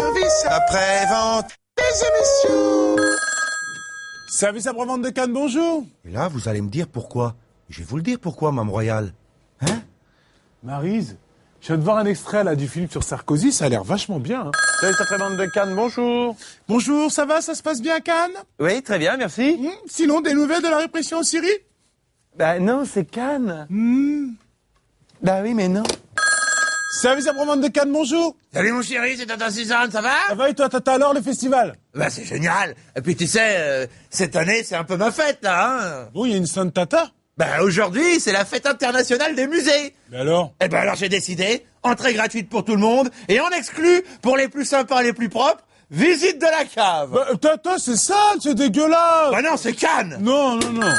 service après-vente des émissions. Service après-vente de Cannes, bonjour. Et là, vous allez me dire pourquoi. Je vais vous le dire pourquoi, Mme Royale. Hein Marise, je viens de voir un extrait là du film sur Sarkozy, ça a l'air vachement bien. Hein. après-vente de Cannes, bonjour. Bonjour, ça va, ça se passe bien à Cannes Oui, très bien, merci. Hmm, sinon, des nouvelles de la répression en Syrie Ben non, c'est Cannes. Hmm. Bah oui, mais non. Service après-vente de Cannes, bonjour Salut mon chéri, c'est Tata Suzanne, ça va Ça va et toi Tata, alors le festival Bah c'est génial Et puis tu sais, euh, cette année c'est un peu ma fête là, hein Bon, il y a une sainte Tata Bah aujourd'hui c'est la fête internationale des musées Mais alors Et eh ben alors j'ai décidé, entrée gratuite pour tout le monde, et en exclu pour les plus sympas et les plus propres, visite de la cave bah, Tata, c'est ça, c'est dégueulasse Bah non, c'est Cannes Non, non, non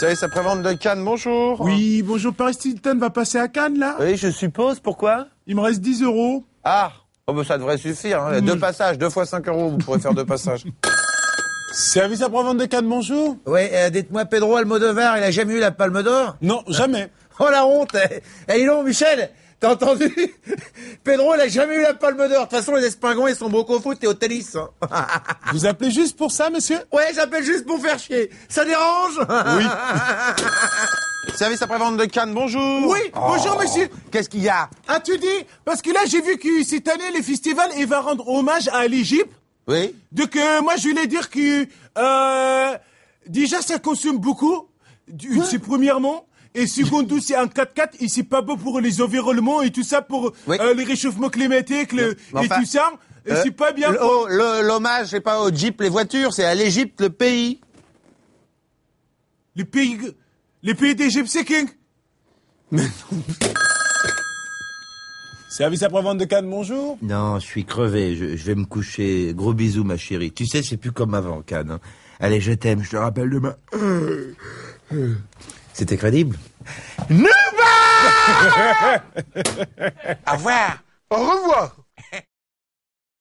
Service après-vente de Cannes, bonjour Oui, bonjour, Paris Stilton va passer à Cannes là Oui, je suppose, pourquoi il me reste 10 euros. Ah, oh bah, ça devrait suffire. Hein. Deux hmm. passages, deux fois 5 euros, vous pourrez faire deux passages. Service à vente des Cannes, bonjour. Oui, euh, dites-moi, Pedro Almodovar, il a jamais eu la palme d'or Non, jamais. Oh la honte Eh, eh il donc, Michel T'as entendu Pedro, il a jamais eu la palme d'or. De toute façon, les Espingons, ils sont beaucoup au foot et au tennis. Hein. Vous appelez juste pour ça, monsieur Ouais, j'appelle juste pour faire chier. Ça dérange Oui. Service après-vente de Cannes, bonjour. Oui, oh. bonjour monsieur. Qu'est-ce qu'il y a Ah, tu dis Parce que là, j'ai vu que cette année, le festival, il va rendre hommage à l'Égypte. Oui. Donc, moi, je voulais dire que euh, déjà, ça consomme beaucoup. D'ici C'est premièrement. Et secondement, c'est un 4x4 et c'est pas beau pour les environnements et tout ça, pour les réchauffements climatiques le- et tout ça. Euh, c'est pas bien pour... Oh, l'hommage, c'est pas au Jeep, les voitures, c'est à l'Égypte, le pays. Le pays, les pays d'Égypte, King Mais non. Service après-vente de Cannes, bonjour. Non, je suis crevé, je, vais me coucher. Gros bisous, ma chérie. Tu sais, c'est plus comme avant, Cannes. Hein. Allez, je t'aime, je te rappelle demain. C'était crédible Nuba Au revoir Au revoir